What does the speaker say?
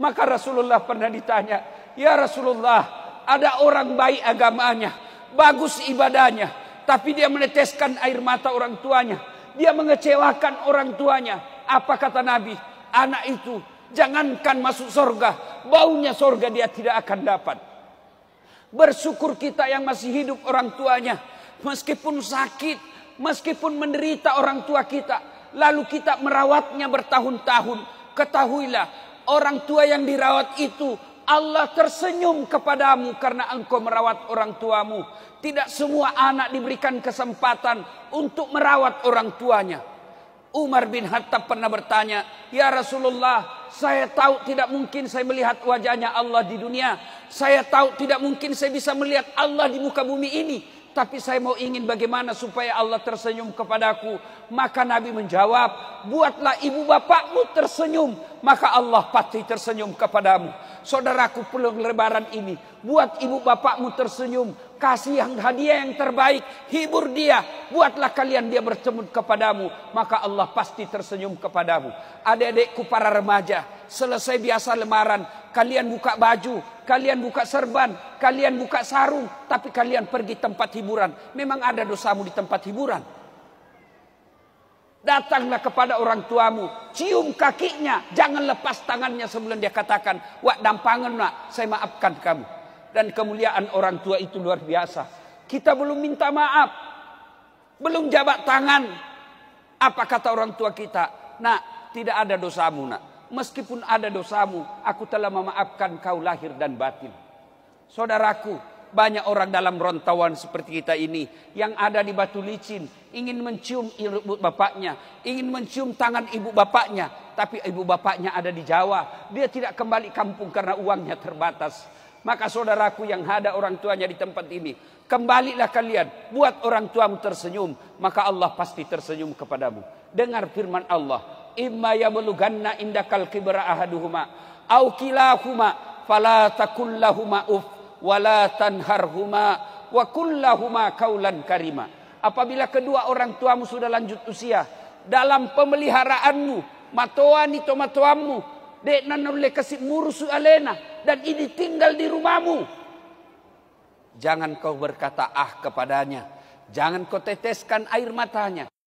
Maka Rasulullah pernah ditanya, "Ya Rasulullah, ada orang baik agamanya, bagus ibadahnya, tapi dia meneteskan air mata orang tuanya. Dia mengecewakan orang tuanya." Apa kata Nabi? Anak itu jangankan masuk surga, baunya surga dia tidak akan dapat. Bersyukur kita yang masih hidup orang tuanya, meskipun sakit, meskipun menderita orang tua kita, lalu kita merawatnya bertahun-tahun, ketahuilah orang tua yang dirawat itu Allah tersenyum kepadamu karena engkau merawat orang tuamu. Tidak semua anak diberikan kesempatan untuk merawat orang tuanya. Umar bin Khattab pernah bertanya, "Ya Rasulullah, saya tahu tidak mungkin saya melihat wajahnya Allah di dunia. Saya tahu tidak mungkin saya bisa melihat Allah di muka bumi ini, tapi saya mau ingin bagaimana supaya Allah tersenyum kepadaku." Maka Nabi menjawab, "Buatlah ibu bapakmu tersenyum maka Allah pasti tersenyum kepadamu. Saudaraku pulang lebaran ini, buat ibu bapakmu tersenyum, kasih yang hadiah yang terbaik, hibur dia, buatlah kalian dia bertemu kepadamu, maka Allah pasti tersenyum kepadamu. Adik-adikku para remaja, selesai biasa lemaran, kalian buka baju, kalian buka serban, kalian buka sarung, tapi kalian pergi tempat hiburan. Memang ada dosamu di tempat hiburan. Datanglah kepada orang tuamu, cium kakinya, jangan lepas tangannya sebelum dia katakan, "Wak dampangan nak, saya maafkan kamu." Dan kemuliaan orang tua itu luar biasa. Kita belum minta maaf, belum jabat tangan. Apa kata orang tua kita? Nak, tidak ada dosamu nak. Meskipun ada dosamu, aku telah memaafkan kau lahir dan batin. Saudaraku, banyak orang dalam rontawan seperti kita ini yang ada di batu licin ingin mencium ibu bapaknya, ingin mencium tangan ibu bapaknya, tapi ibu bapaknya ada di Jawa. Dia tidak kembali kampung karena uangnya terbatas. Maka saudaraku yang ada orang tuanya di tempat ini, kembalilah kalian, buat orang tuamu tersenyum, maka Allah pasti tersenyum kepadamu. Dengar firman Allah, imma yablughanna indakal kibra ahaduhuma aw kilahuma uff wala tanharhuma wa kullahuma kaulan karima. Apabila kedua orang tuamu sudah lanjut usia, dalam pemeliharaanmu, matoani to matoamu, dek nanole kasih murusu alena dan ini tinggal di rumahmu. Jangan kau berkata ah kepadanya. Jangan kau teteskan air matanya.